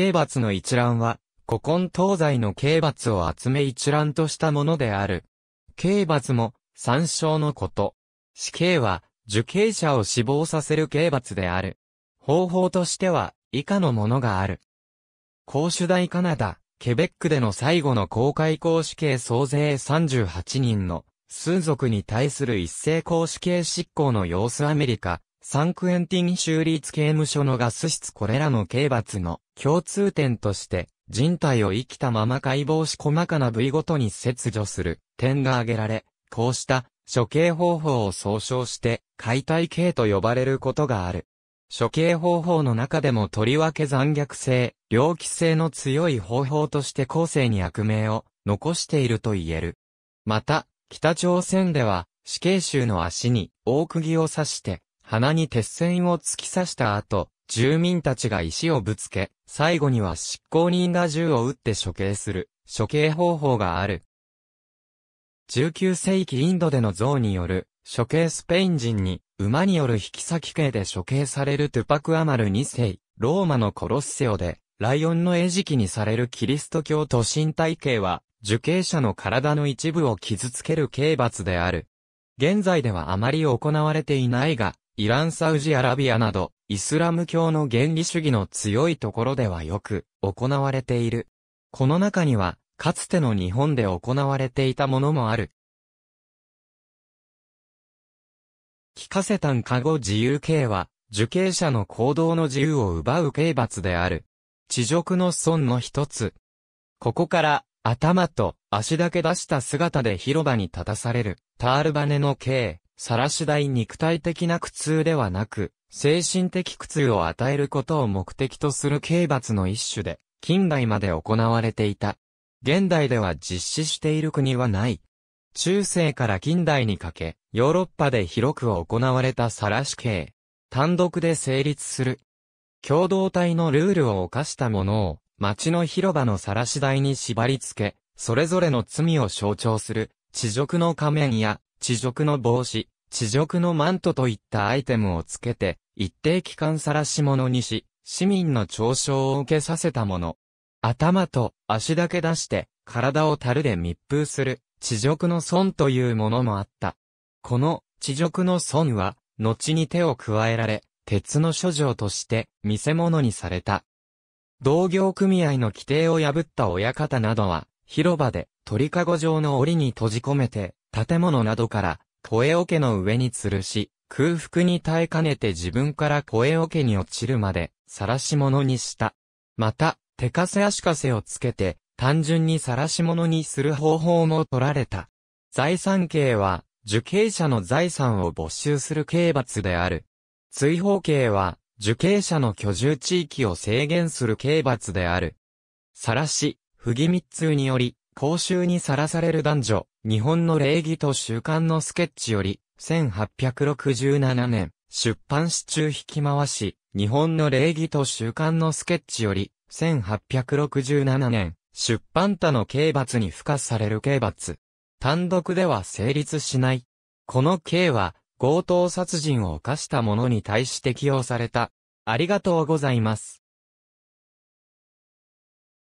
刑罰の一覧は、古今東西の刑罰を集め一覧としたものである。刑罰も、参照のこと。死刑は、受刑者を死亡させる刑罰である。方法としては、以下のものがある。公主大カナダ、ケベックでの最後の公開公死刑総勢38人の、数族に対する一斉公死刑執行の様子アメリカ、サンクエンティン州立刑務所のガス室これらの刑罰の共通点として、人体を生きたまま解剖し細かな部位ごとに切除する点が挙げられ、こうした処刑方法を総称して解体系と呼ばれることがある。処刑方法の中でもとりわけ残虐性、猟奇性の強い方法として後世に悪名を残していると言える。また、北朝鮮では死刑囚の足に大釘を刺して鼻に鉄線を突き刺した後、住民たちが石をぶつけ、最後には執行人が銃を撃って処刑する、処刑方法がある。19世紀インドでの像による、処刑スペイン人に、馬による引き裂き刑で処刑されるトゥパクアマル2世、ローマのコロッセオで、ライオンの餌食にされるキリスト教都身体刑は、受刑者の体の一部を傷つける刑罰である。現在ではあまり行われていないが、イランサウジアラビアなど、イスラム教の原理主義の強いところではよく行われている。この中には、かつての日本で行われていたものもある。聞かせたんかご自由刑は、受刑者の行動の自由を奪う刑罰である。地獄の損の一つ。ここから、頭と足だけ出した姿で広場に立たされる、タールバネの刑、らし台肉体的な苦痛ではなく、精神的苦痛を与えることを目的とする刑罰の一種で、近代まで行われていた。現代では実施している国はない。中世から近代にかけ、ヨーロッパで広く行われた晒し刑。単独で成立する。共同体のルールを犯した者を、町の広場の晒し台に縛り付け、それぞれの罪を象徴する、地辱の仮面や、地辱の帽子、地獄のマントといったアイテムをつけて、一定期間晒し者にし、市民の嘲笑を受けさせたもの。頭と足だけ出して、体を樽で密封する、地獄の損というものもあった。この、地獄の損は、後に手を加えられ、鉄の諸状として、見せ物にされた。同業組合の規定を破った親方などは、広場で、鳥かご状の檻に閉じ込めて、建物などから声桶の上に吊るし、空腹に耐えかねて自分から声桶に落ちるまで、晒し者にした。また、手かせ足かせをつけて、単純に晒し者にする方法も取られた。財産刑は、受刑者の財産を没収する刑罰である。追放刑は、受刑者の居住地域を制限する刑罰である。晒し、不義密通により、公衆にさらされる男女、日本の礼儀と習慣のスケッチより、1867年、出版し中引き回し、日本の礼儀と習慣のスケッチより、1867年、出版他の刑罰に付加される刑罰。単独では成立しない。この刑は、強盗殺人を犯した者に対して起用された。ありがとうございます。